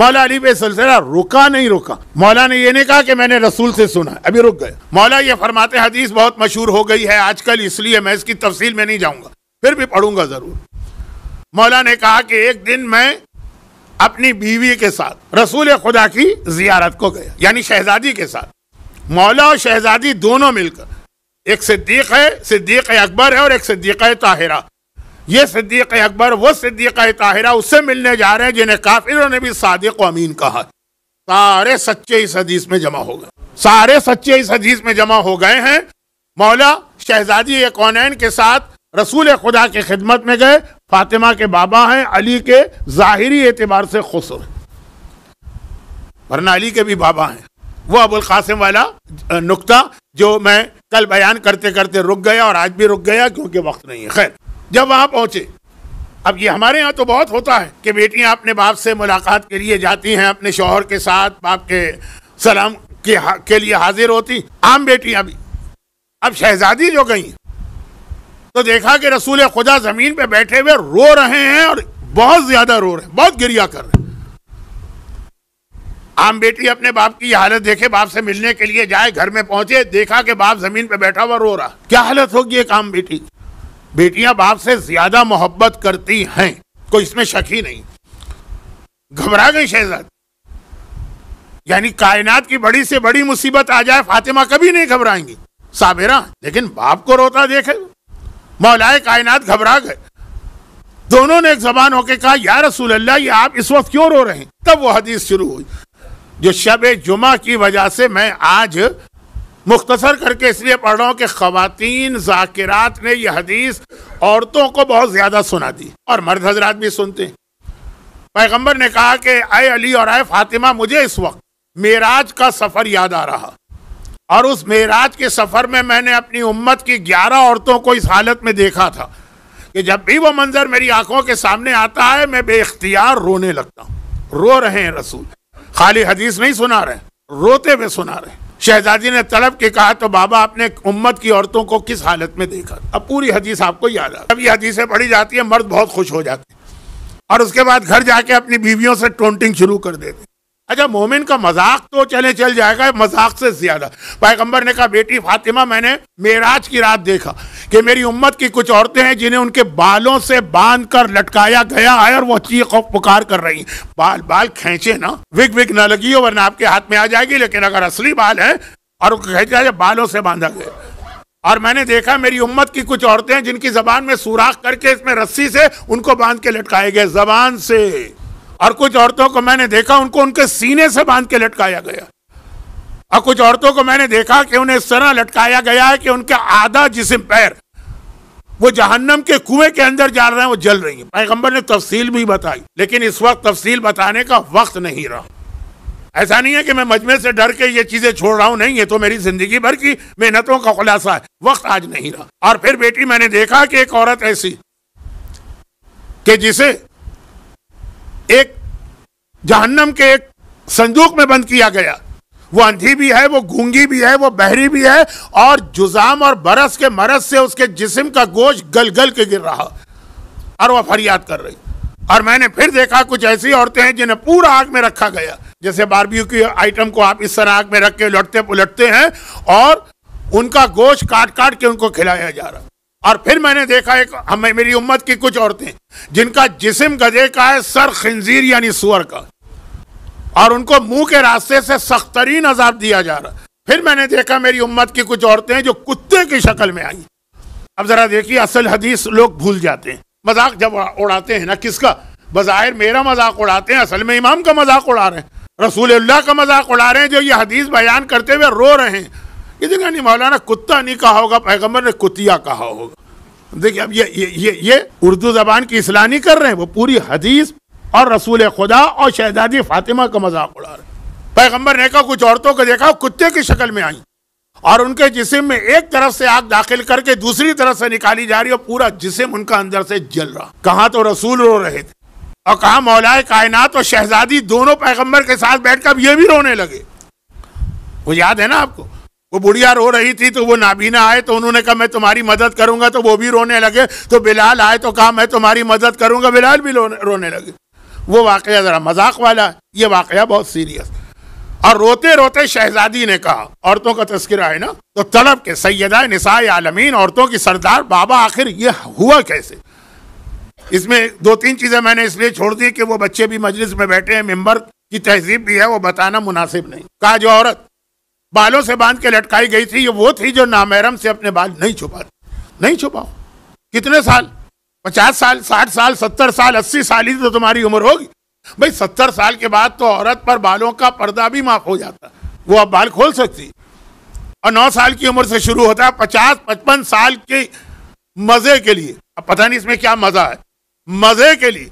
मौला अली पे सिलसिला रुका नहीं रुका मौला ने ये नहीं कहा कि मैंने रसूल से सुना अभी रुक गए मौला ये फरमाते हदीस बहुत मशहूर हो गई है आजकल इसलिए मैं इसकी तफसील में नहीं जाऊंगा फिर भी पढ़ूंगा जरूर मौला ने कहा कि एक दिन मैं अपनी बीवी के साथ रसूल खुदा की जियारत को गया यानी शहजादी के साथ मौला और शहजादी दोनों मिलकर एक सिद्दीक है सिद्दीक अकबर है और एक सिद्दीक ताहिरा ये सिद्दीक अकबर वो सिद्दीक ताहिरा उससे मिलने जा रहे हैं जिन्हें काफिरों ने भी सादिक अमीन कहा सारे सच्चे इस हदीस में जमा हो गए सारे सच्चे इस हदीस में जमा हो गए हैं मौला शहजादी कौनैन के साथ रसूल खुदा की खिदमत में गए फातिमा के बाबा हैं अली के ज़ाहरी एतबार से खुसर वरना अली के भी बाबा हैं वो अबुल कासिम वाला नुकता जो मैं कल बयान करते करते रुक गया और आज भी रुक गया क्योंकि वक्त नहीं है खैर जब वहां पहुंचे अब ये हमारे यहाँ तो बहुत होता है कि बेटियां अपने बाप से मुलाकात के लिए जाती हैं अपने शोहर के साथ बाप के सलाम के, के लिए हाजिर होती आम बेटियां भी अब शहजादी जो गई तो देखा कि रसूल खुदा ज़मीन पे बैठे हुए रो रहे हैं और बहुत ज़्यादा रो रहे हैं बहुत गिरिया कर रहे आम बेटी अपने बाप की हालत देखे बाप से मिलने के लिए जाए घर में पहुंचे देखा कि बाप जमीन पे बैठा हुआ रो रहा क्या हालत होगी एक आम बेटी बेटियां बाप से ज्यादा मोहब्बत करती हैं कोई इसमें शक ही नहीं घबरा गई शहजाद यानी कायनात की बड़ी से बड़ी मुसीबत आ जाए फातिमा कभी नहीं घबराएंगी साबेरा लेकिन बाप को रोता देखे मौलाए कायनात घबरा गए दोनों ने एक जबान होकर कहा या रसूल अल्लाह ये आप इस वक्त क्यों रो रहे हैं तब वो हदीस शुरू हुई जो शब जुमा की वजह से मैं आज मुख्तसर करके इसलिए पढ़ रहा हूँ कि खातिन जाकिरात ने यह हदीस औरतों को बहुत ज़्यादा सुना दी और मर्द हजरात भी सुनते हैं पैगम्बर ने कहा कि आए अली और आए फातिमा मुझे इस वक्त मेराज का सफ़र याद आ रहा और उस मेराज के सफ़र में मैंने अपनी उम्मत की ग्यारह औरतों को इस हालत में देखा था कि जब भी वो मंज़र मेरी आंखों के सामने आता है मैं बेख्तियार रोने लगता हूँ रो रहे हैं रसूल खाली हदीस नहीं सुना रहे रोते हुए सुना रहे शहजादी ने तलब के कहा तो बाबा आपने उम्मत की औरतों को किस हालत में देखा अब पूरी हदीस आपको याद आ ये हदीसें पढ़ी जाती है मर्द बहुत खुश हो जाते हैं और उसके बाद घर जाके अपनी बीवियों से टोंटिंग शुरू कर देते अच्छा मोमिन का मजाक तो चले चल जाएगा मजाक से ज्यादा पैगम्बर ने कहा बेटी फातिमा मैंने मेराज की रात देखा कि मेरी उम्मत की कुछ औरतें हैं जिन्हें उनके बालों से बांध कर लटकाया गया है और वो चीख पुकार कर रही बाल बाल खेचे ना विक विक ना लगी हो वरना आपके हाथ में आ जाएगी लेकिन अगर असली बाल है और खेचा बालों से बांधा गया और मैंने देखा मेरी उम्मत की कुछ औरतें हैं जिनकी जबान में सुराख करके इसमें रस्सी से उनको बांध के लटकाए गए जबान से और कुछ औरतों को मैंने देखा उनको उनके सीने से बांध के लटकाया गया और कुछ औरतों को मैंने देखा कि उन्हें इस तरह लटकाया गया है कि उनके आधा जिसम पैर वो जहन्नम के कुएं के अंदर जा रहे हैं वो जल रही है पैगम्बर ने तफसील भी बताई लेकिन इस वक्त तफसील बताने का वक्त नहीं रहा ऐसा नहीं है कि मैं मजमे से डर के ये चीजें छोड़ रहा हूँ नहीं ये तो मेरी जिंदगी भर की मेहनतों का खुलासा है वक्त आज नहीं रहा और फिर बेटी मैंने देखा कि एक औरत ऐसी कि जिसे एक जहन्नम के एक संदूक में बंद किया गया वो अंधी भी है वो गूंगी भी है वो बहरी भी है और जुजाम और बरस के मरस से उसके जिस्म का गोश गल गल के गिर रहा और वह फरियाद कर रही और मैंने फिर देखा कुछ ऐसी औरतें हैं जिन्हें पूरा आग में रखा गया जैसे बारबियों की आइटम को आप इस तरह आग में रख के उलटते पुलटते हैं और उनका गोश्त काट काट के उनको खिलाया जा रहा और फिर मैंने देखा एक हमें मेरी उम्मत की कुछ औरतें जिनका जिसम गधे का है सर खंजीर यानी सुअर का और उनको मुंह के रास्ते से सख्त तरीन अजाब दिया जा रहा फिर मैंने देखा मेरी उम्मत की कुछ औरतें जो कुत्ते की शक्ल में आई अब जरा देखिए असल हदीस लोग भूल जाते हैं मजाक जब उड़ाते हैं ना किसका बज़ाहिर मेरा मजाक उड़ाते हैं असल में इमाम का मजाक उड़ा रहे हैं रसूल का मजाक उड़ा रहे हैं जो ये हदीस बयान करते हुए रो रहे हैं इधर जगह नहीं मौलाना कुत्ता नहीं कहा होगा पैगम्बर ने कुतिया कहा होगा देखिए अब ये ये ये, ये उर्दू जबान की इसलाह नहीं कर रहे हैं वो पूरी हदीस और रसूल खुदा और शहजादी फातिमा का मजाक उड़ा रहे पैगम्बर ने कहा कुछ औरतों को देखा कुत्ते की शक्ल में आई और उनके जिसम में एक तरफ से आग दाखिल करके दूसरी तरफ से निकाली जा रही और पूरा जिसम उनका अंदर से जल रहा कहा तो रसूल रो रहे थे और कहा मौलाए कायनात और शहजादी दोनों पैगम्बर के साथ बैठकर ये भी रोने लगे वो याद है ना आपको वो बुढ़िया रो रही थी तो वो नाबीना आए तो उन्होंने कहा मैं तुम्हारी मदद करूंगा तो वो भी रोने लगे तो बिलाल आए तो कहा मैं तुम्हारी मदद करूंगा बिलाल भी रोने लगे वो वाक़ ज़रा मजाक वाला है ये वाक़ बहुत सीरियस और रोते रोते शहजादी ने कहा औरतों का तस्करा है ना तो तलब के सैदा निसाए आलमीन औरतों की सरदार बाबा आखिर ये हुआ कैसे इसमें दो तीन चीज़ें मैंने इसलिए छोड़ दी कि वो बच्चे भी मजलिस में बैठे हैं मेम्बर की तहजीब भी है वो बताना मुनासिब नहीं कहा जो औरत बालों से बांध के लटकाई गई थी ये वो थी जो नामहरम से अपने बाल नहीं छुपा नहीं छुपाओ कितने साल पचास साल साठ साल सत्तर साल अस्सी साल ही तो तुम्हारी उम्र होगी भाई सत्तर साल के बाद तो औरत पर बालों का पर्दा भी माफ हो जाता वो अब बाल खोल सकती और नौ साल की उम्र से शुरू होता है पचास पचपन साल के मजे के लिए अब पता नहीं इसमें क्या मजा है मजे के लिए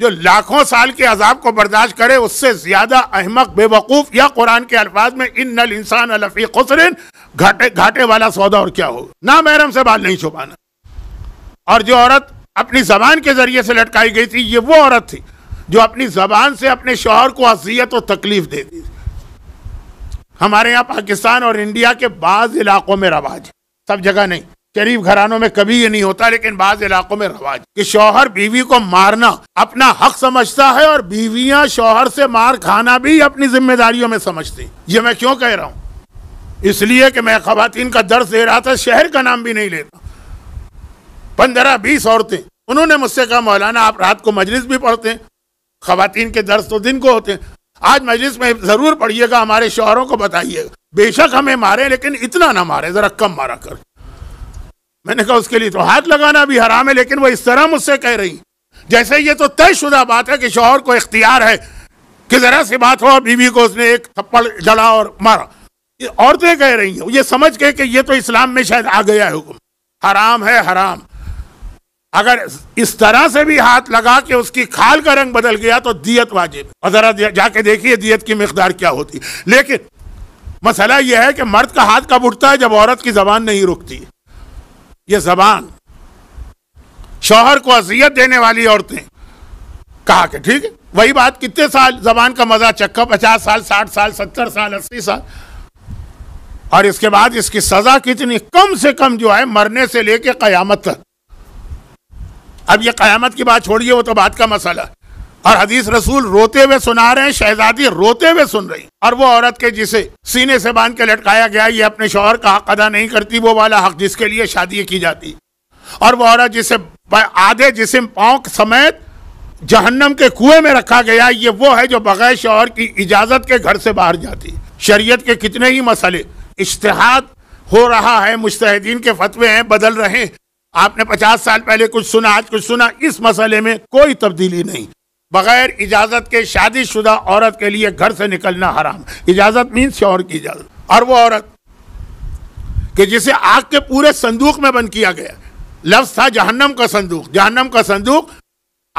जो लाखों साल के अजाब को बर्दाश्त करे उससे ज्यादा अहमक बेवकूफ या कुरान के अल्फाज में इन नल इंसान अलफी खुसरिन घाटे घाटे वाला सौदा और क्या हो ना महरम से बाल नहीं छुपाना और जो औरत अपनी जबान के जरिए से लटकाई गई थी ये वो औरत थी जो अपनी जबान से अपने शोहर को असीयत और तकलीफ दे दी हमारे यहाँ पाकिस्तान और इंडिया के बाज इलाकों में रवाज सब जगह नहीं शरीफ घरानों में कभी ये नहीं होता लेकिन बाज इलाकों में रवाज कि शोहर बीवी को मारना अपना हक समझता है और बीवियां शोहर से मार खाना भी अपनी जिम्मेदारियों में समझती ये मैं क्यों कह रहा हूँ इसलिए कि मैं खातन का दर्ज दे रहा था शहर का नाम भी नहीं लेता पंद्रह बीस औरतें उन्होंने मुझसे कहा मौलाना आप रात को मजलिस भी पढ़ते हैं खातन के दर्ज तो दिन को होते हैं आज मजलिस में ज़रूर पढ़िएगा हमारे शोहरों को बताइएगा बेशक हमें मारे लेकिन इतना ना मारे ज़रा कम मारा कर मैंने कहा उसके लिए तो हाथ लगाना भी हराम है लेकिन वो इस तरह मुझसे कह रही जैसे ये तो तयशुदा बात है कि शोहर को इख्तियार है कि जरा सी बात हो बीवी को उसने एक थप्पड़ डाला और मारा औरतें कह रही हैं ये समझ के कि ये तो इस्लाम में शायद आ गया है हराम है हराम अगर इस तरह से भी हाथ लगा के उसकी खाल का रंग बदल गया तो दियत वाजिब और जरा जाके देखिए दियत की मकदार क्या होती लेकिन मसला यह है कि मर्द का हाथ कब उठता है जब औरत की जबान नहीं रुकती ये जबान शोहर को अजियत देने वाली औरतें कहा कि ठीक है वही बात कितने साल जबान का मजा चक्का पचास साल साठ साल सत्तर साल अस्सी साल और इसके बाद इसकी सजा कितनी कम से कम जो है मरने से लेके कयामत तक अब ये कयामत की बात छोड़िए वो तो बात का मसला और हदीस रसूल रोते हुए सुना रहे हैं शहजादी रोते हुए सुन रही और वो औरत के जिसे सीने से बांध के लटकाया गया ये अपने शोहर का हक अदा नहीं करती वो वाला हक जिसके लिए शादी की जाती और वो औरत जिसे आधे जिसम पाँव समेत जहन्नम के कुएं में रखा गया ये वो है जो बगैर शोहर की इजाजत के घर से बाहर जाती शरीयत के कितने ही मसले इश्तहाद हो रहा है मुश्तिन के फतवे हैं बदल रहे हैं आपने पचास साल पहले कुछ सुना आज कुछ सुना इस मसले में कोई तब्दीली नहीं बगैर इजाज़त के शादीशुदा औरत के लिए घर से निकलना हराम इजाज़त मीन शोर की इजाज़त और वो औरत कि जिसे आग के पूरे संदूक में बंद किया गया लफ्ज़ था जहन्नम का संदूक जहन्नम का संदूक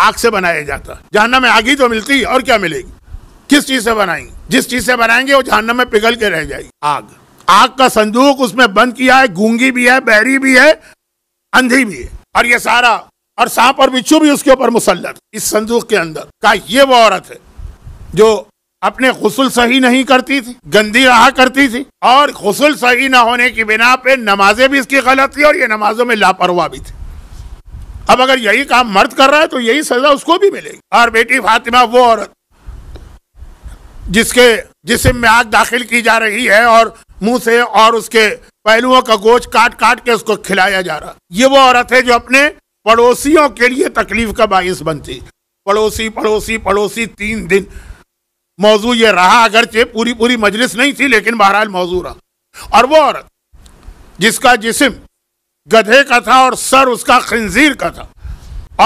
आग से बनाया जाता जहन्नम में आग ही तो मिलती है और क्या मिलेगी किस चीज़ से बनाएंगे जिस चीज़ से बनाएंगे वो जहन्नम में पिघल के रह जाएगी आग आग का संदूक उसमें बंद किया है गूंगी भी है बहरी भी है अंधी भी है और ये सारा और सांप और बिच्छू भी उसके ऊपर मुसलत इस संदूक के अंदर का ये वो औरत है जो अपने गसल सही नहीं करती थी गंदी रहा करती थी और गसल सही ना होने की बिना पे नमाजें भी इसकी गलत थी और ये नमाजों में लापरवाह भी थी अब अगर यही काम मर्द कर रहा है तो यही सजा उसको भी मिलेगी और बेटी फातिमा वो औरत जिसके जिसम में आग दाखिल की जा रही है और मुंह से और उसके पहलुओं का गोच काट काट के उसको खिलाया जा रहा ये वो औरत है जो अपने पड़ोसियों के लिए तकलीफ का बायस बनती पड़ोसी पड़ोसी पड़ोसी तीन दिन मौजू ये रहा अगरचे पूरी पूरी मजलिस नहीं थी लेकिन बहरहाल मौजू रहा और वो औरत जिसका जिसम गधे का था और सर उसका खंजीर का था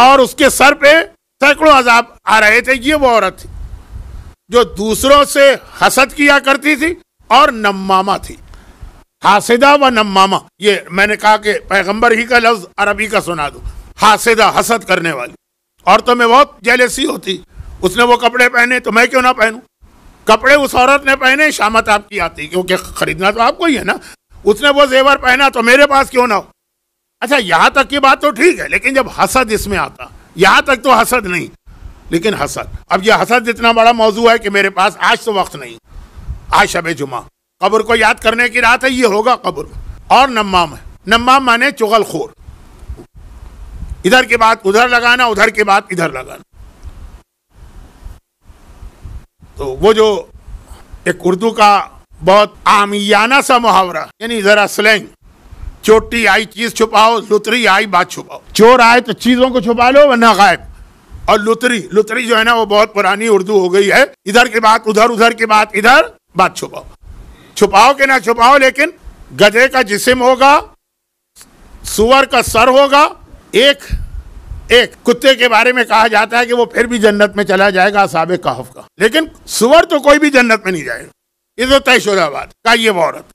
और उसके सर पे सैकड़ों अजाब आ रहे थे ये वो औरत थी जो दूसरों से हसद किया करती थी और नमामा थी हासिदा व नमामा ये मैंने कहा कि पैगंबर ही का लफ्ज अरबी का सुना दो हासिदा हसद करने वाली औरतों में बहुत जेलसी होती उसने वो कपड़े पहने तो मैं क्यों ना पहनूं कपड़े उस औरत ने पहने शामत आपकी आती क्योंकि खरीदना तो आपको ही है ना उसने वो जेवर पहना तो मेरे पास क्यों ना हो अच्छा यहां तक की बात तो ठीक है लेकिन जब हसद इसमें आता यहां तक तो हसद नहीं लेकिन हसद अब यह हसद इतना बड़ा मौजू है कि मेरे पास आज तो वक्त नहीं आज शब जुमा कब्र को याद करने की रात है ये होगा कब्र और नम्माम है नम्माम माने चुगलखोर इधर के बाद उधर लगाना उधर के बाद इधर लगाना तो वो जो एक उर्दू का बहुत आमियाना सा मुहावरा यानी जरा स्लैंग चोटी आई चीज छुपाओ लुतरी आई बात छुपाओ चोर आए तो चीजों को छुपा लो वरना गायब और लुतरी लुतरी जो है ना वो बहुत पुरानी उर्दू हो गई है इधर के बाद उधर उधर के बाद इधर बात छुपाओ छुपाओ के ना छुपाओ लेकिन गधे का जिसम होगा सुअर का सर होगा एक एक कुत्ते के बारे में कहा जाता है कि वो फिर भी जन्नत में चला जाएगा साबिक कहफ का लेकिन सुअर तो कोई भी जन्नत में नहीं जाएगा ये तो तयशुदा का ये औरत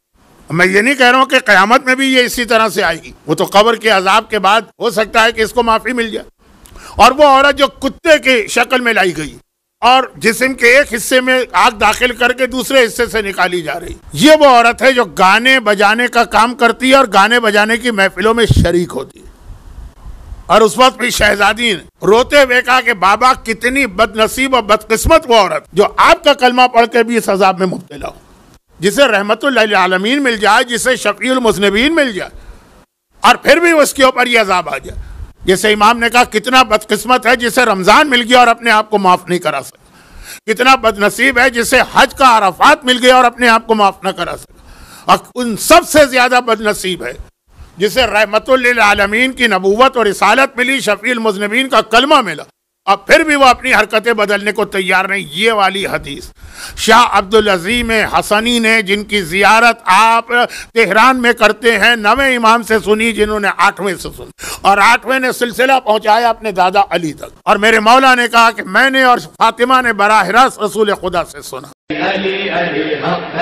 मैं ये नहीं कह रहा हूँ कि क्यामत में भी ये इसी तरह से आएगी वो तो कबर के अजाब के बाद हो सकता है कि इसको माफ़ी मिल जाए और वो औरत जो कुत्ते के शक्ल में लाई गई और जिसम के एक हिस्से में आग दाखिल करके दूसरे हिस्से से निकाली जा रही ये वो औरत है जो गाने बजाने का काम करती है और गाने बजाने की महफिलों में शरीक होती है और उस वक्त भी शहजादी ने रोते हुए कहा कि बाबा कितनी बदनसीब और बदकिस्मत वो औरत जो आपका कलमा पढ़ के भी इस अजाब में मुबतला हो जिसे रहमत आलमीन मिल जाए जिसे शकी मुजनबीन मिल जाए और फिर भी उसके ऊपर यह अजाब आ जाए जैसे इमाम ने कहा कितना बदकिस्मत है जिसे रमज़ान मिल गया और अपने आप को माफ़ नहीं करा सका कितना बदनसीब है जिसे हज का अराफात मिल गया और अपने आप को माफ़ ना करा सका और उन सबसे ज़्यादा बदनसीब है जिसे रहमतुल्लमीन की नबूवत और रिसालत मिली शफील मुजनबीन का कलमा मिला अब फिर भी वो अपनी हरकतें बदलने को तैयार नहीं ये वाली हदीस शाह अब्दुल अजीम हसनी ने जिनकी जियारत आप तेहरान में करते हैं नवे इमाम से सुनी जिन्होंने आठवें से सुनी और आठवें ने सिलसिला पहुंचाया अपने दादा अली तक और मेरे मौला ने कहा कि मैंने और फातिमा ने बराह रसूल खुदा से सुना अली, अली,